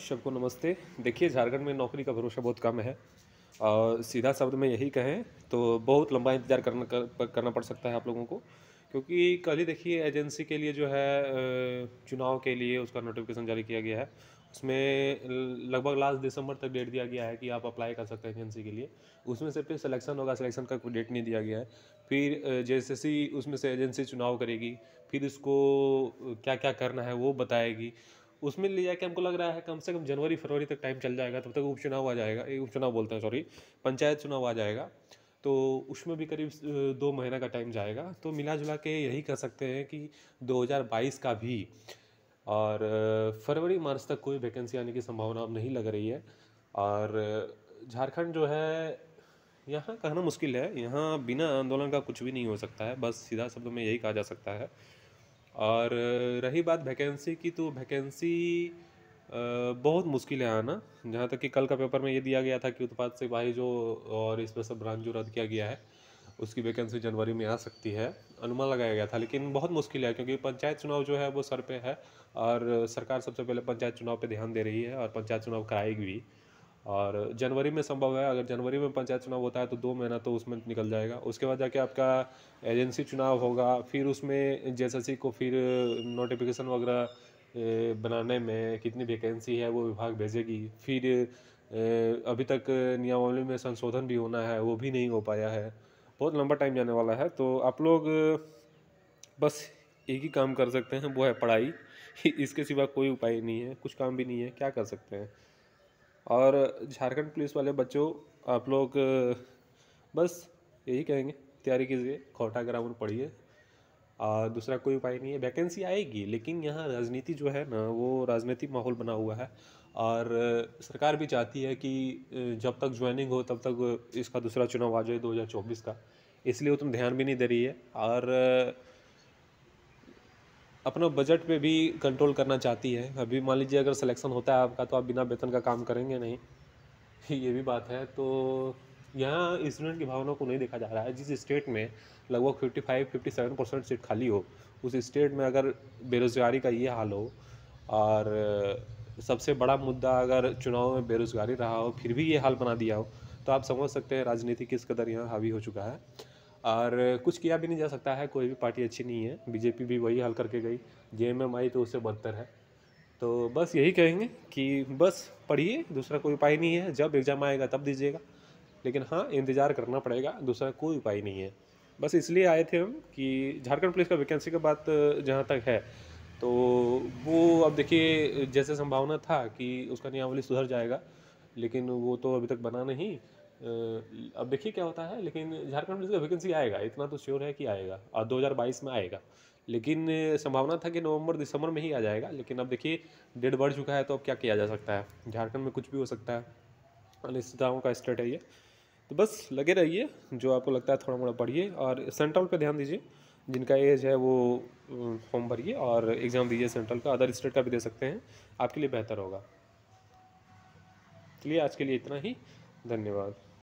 सबको नमस्ते देखिए झारखंड में नौकरी का भरोसा बहुत कम है और सीधा शब्द में यही कहें तो बहुत लंबा इंतज़ार करना कर, करना पड़ सकता है आप लोगों को क्योंकि कल ही देखिए एजेंसी के लिए जो है चुनाव के लिए उसका नोटिफिकेशन जारी किया गया है उसमें लगभग लास्ट दिसंबर तक डेट दिया गया है कि आप अप्लाई कर सकते हैं एजेंसी के लिए उसमें से फिर सिलेक्शन होगा सिलेक्शन का कोई डेट नहीं दिया गया है फिर जैसे उसमें से एजेंसी चुनाव करेगी फिर इसको क्या क्या करना है वो बताएगी उसमें ले जाके हमको लग रहा है कम से कम जनवरी फरवरी तक टाइम चल जाएगा तब तक उपचुनाव आ जाएगा उपचुनाव बोलते हैं सॉरी पंचायत चुनाव आ जाएगा तो उसमें भी करीब दो महीना का टाइम जाएगा तो मिला जुला के यही कह सकते हैं कि 2022 का भी और फरवरी मार्च तक कोई वैकेंसी आने की संभावना अब नहीं लग रही है और झारखंड जो है यहाँ कहना मुश्किल है यहाँ बिना आंदोलन का कुछ भी नहीं हो सकता है बस सीधा शब्दों में यही कहा जा सकता है और रही बात वैकेंसी की तो वैकेंसी बहुत मुश्किल है आना जहाँ तक कि कल का पेपर में ये दिया गया था कि उत्पाद से भाई जो और सब ब्रांच जो रद्द किया गया है उसकी वैकेंसी जनवरी में आ सकती है अनुमान लगाया गया था लेकिन बहुत मुश्किल है क्योंकि पंचायत चुनाव जो है वो सर पे है और सरकार सबसे पहले पंचायत चुनाव पे ध्यान दे रही है और पंचायत चुनाव कराएगी भी और जनवरी में संभव है अगर जनवरी में पंचायत चुनाव होता है तो दो महीना तो उसमें निकल जाएगा उसके बाद जाके आपका एजेंसी चुनाव होगा फिर उसमें जे को फिर नोटिफिकेशन वगैरह बनाने में कितनी वैकेंसी है वो विभाग भेजेगी फिर अभी तक नियमावली में संशोधन भी होना है वो भी नहीं हो पाया है बहुत लंबा टाइम जाने वाला है तो आप लोग बस एक ही काम कर सकते हैं वो है पढ़ाई इसके सिवा कोई उपाय नहीं है कुछ काम भी नहीं है क्या कर सकते हैं और झारखंड पुलिस वाले बच्चों आप लोग बस यही कहेंगे तैयारी कीजिए खोटा ग्राउंड पढ़िए और दूसरा कोई उपाय नहीं है वैकेंसी आएगी लेकिन यहाँ राजनीति जो है ना वो राजनीतिक माहौल बना हुआ है और सरकार भी चाहती है कि जब तक ज्वाइनिंग हो तब तक इसका दूसरा चुनाव आ जाए 2024 का इसलिए वो तुम ध्यान भी नहीं दे रही है और अपना बजट पे भी कंट्रोल करना चाहती है अभी मान लीजिए अगर सिलेक्शन होता है आपका तो आप बिना वेतन का काम करेंगे नहीं ये भी बात है तो यहाँ स्टूडेंट की भावना को नहीं देखा जा रहा है जिस स्टेट में लगभग fifty five fifty seven percent seat खाली हो उस स्टेट में अगर बेरोज़गारी का ये हाल हो और सबसे बड़ा मुद्दा अगर चुनाव में बेरोज़गारी रहा हो फिर भी ये हाल बना दिया हो तो आप समझ सकते हैं राजनीति किस कदर यहाँ हावी हो चुका है और कुछ किया भी नहीं जा सकता है कोई भी पार्टी अच्छी नहीं है बीजेपी भी वही हल करके गई जे आई तो उससे बदतर है तो बस यही कहेंगे कि बस पढ़िए दूसरा कोई उपाय नहीं है जब एग्ज़ाम आएगा तब दीजिएगा लेकिन हाँ इंतज़ार करना पड़ेगा दूसरा कोई उपाय नहीं है बस इसलिए आए थे हम कि झारखंड पुलिस का वैकेंसी की बात जहाँ तक है तो वो अब देखिए जैसे संभावना था कि उसका नियमावली सुधर जाएगा लेकिन वो तो अभी तक बना नहीं अब देखिए क्या होता है लेकिन झारखंड पुलिस का वैकेंसी आएगा इतना तो श्योर है कि आएगा और 2022 में आएगा लेकिन संभावना था कि नवंबर दिसंबर में ही आ जाएगा लेकिन अब देखिए डेट बढ़ चुका है तो अब क्या किया जा सकता है झारखंड में कुछ भी हो सकता है अनिश्चितताओं का स्टेट है ये तो बस लगे रहिए जो आपको लगता है थोड़ा मोड़ा पढ़िए और सेंट्रल पर ध्यान दीजिए जिनका एज है वो फॉर्म भरिए और एग्ज़ाम दीजिए सेंट्रल का अदर स्टेट का भी दे सकते हैं आपके लिए बेहतर होगा चलिए आज के लिए इतना ही धन्यवाद